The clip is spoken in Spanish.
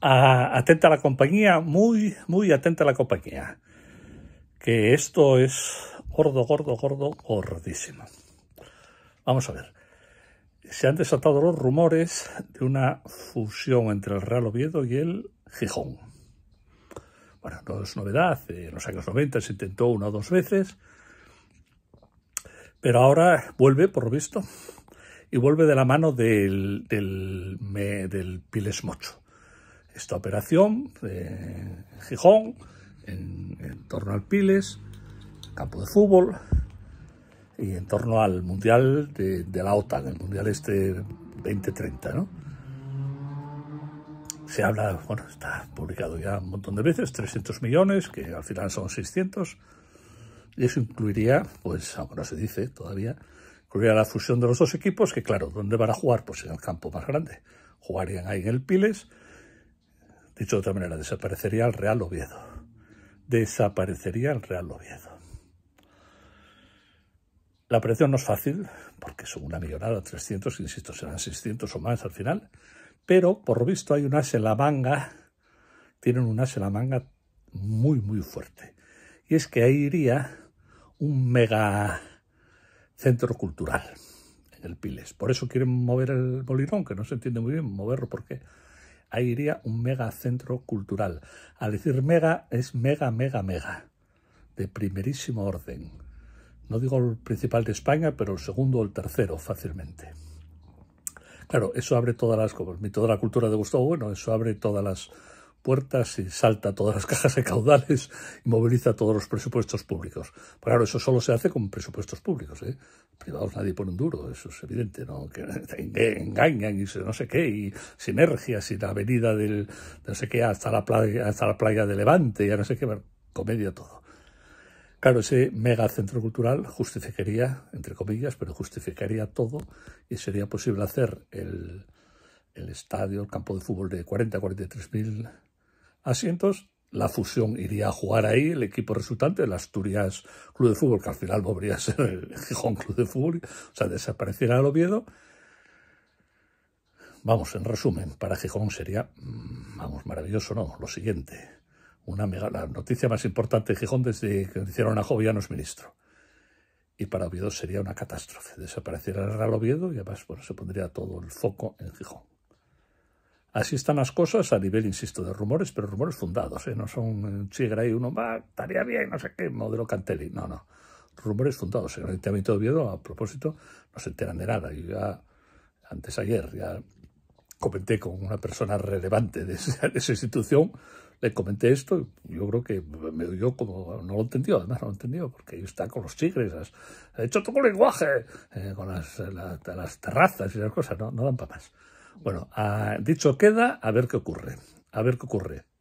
atenta a la compañía, muy, muy atenta a la compañía. Que esto es gordo, gordo, gordo, gordísimo. Vamos a ver. Se han desatado los rumores de una fusión entre el Real Oviedo y el Gijón. Bueno, no es novedad. Eh, en los años 90 se intentó una o dos veces. Pero ahora vuelve, por lo visto, y vuelve de la mano del, del, Piles Mocho. Esta operación eh, en Gijón, en, torno al Piles, campo de fútbol, y en torno al Mundial de, la OTAN, el Mundial este 2030, ¿no? Se habla, bueno, está publicado ya un montón de veces, 300 millones, que al final son 600, y eso incluiría, pues, aunque no se dice todavía, la fusión de los dos equipos, que claro, ¿dónde van a jugar? Pues en el campo más grande. Jugarían ahí en el Piles. Dicho de otra manera, desaparecería el Real Oviedo. Desaparecería el Real Oviedo. La presión no es fácil, porque son una millonada, 300, insisto, serán 600 o más al final, pero por lo visto hay un as en la manga, tienen un as en la manga muy, muy fuerte. Y es que ahí iría un mega centro cultural en el Piles. Por eso quieren mover el Molinón, que no se entiende muy bien moverlo, porque Ahí iría un mega centro cultural. Al decir mega, es mega, mega, mega, de primerísimo orden. No digo el principal de España, pero el segundo o el tercero fácilmente. Claro, eso abre todas las, como toda la cultura de Gustavo Bueno, eso abre todas las puertas y salta todas las cajas de caudales y moviliza todos los presupuestos públicos. Pero pues claro, eso solo se hace con presupuestos públicos. ¿eh? Privados nadie pone un duro, eso es evidente. ¿no? Que engañan y no sé qué, y sinergias y la avenida del no sé qué hasta la playa, hasta la playa de Levante, y no sé qué, comedia todo. Claro, ese mega centro cultural justificaría, entre comillas, pero justificaría todo y sería posible hacer el, el estadio, el campo de fútbol de 40 43 mil asientos, la fusión iría a jugar ahí, el equipo resultante, el Asturias Club de Fútbol, que al final volvería a ser el Gijón Club de Fútbol, o sea, desapareciera el Oviedo. Vamos, en resumen, para Gijón sería, mm, vamos, maravilloso, ¿no? Lo siguiente, una mega, la noticia más importante de Gijón desde que hicieron a no es ministro. Y para Oviedo sería una catástrofe, desapareciera el Real Oviedo y además, se pondría todo el foco en Gijón. Así están las cosas a nivel, insisto, de rumores, pero rumores fundados, ¿eh? no son chigre eh, ahí, uno va, ah, estaría bien, no sé qué, modelo Cantelli, no, no. Rumores fundados. En el Ayuntamiento de Oviedo, a propósito, no se enteran de nada. Yo ya, antes ayer, ya comenté con una persona relevante de esa, institución, le comenté esto, y yo creo que me yo como, no lo entendió, además no lo entendió, porque ahí está con los tigres, hecho todo un lenguaje, eh, con las, terrazas y las cosas, no, no dan para más. Bueno, ah, dicho queda, a ver qué ocurre. A ver qué ocurre.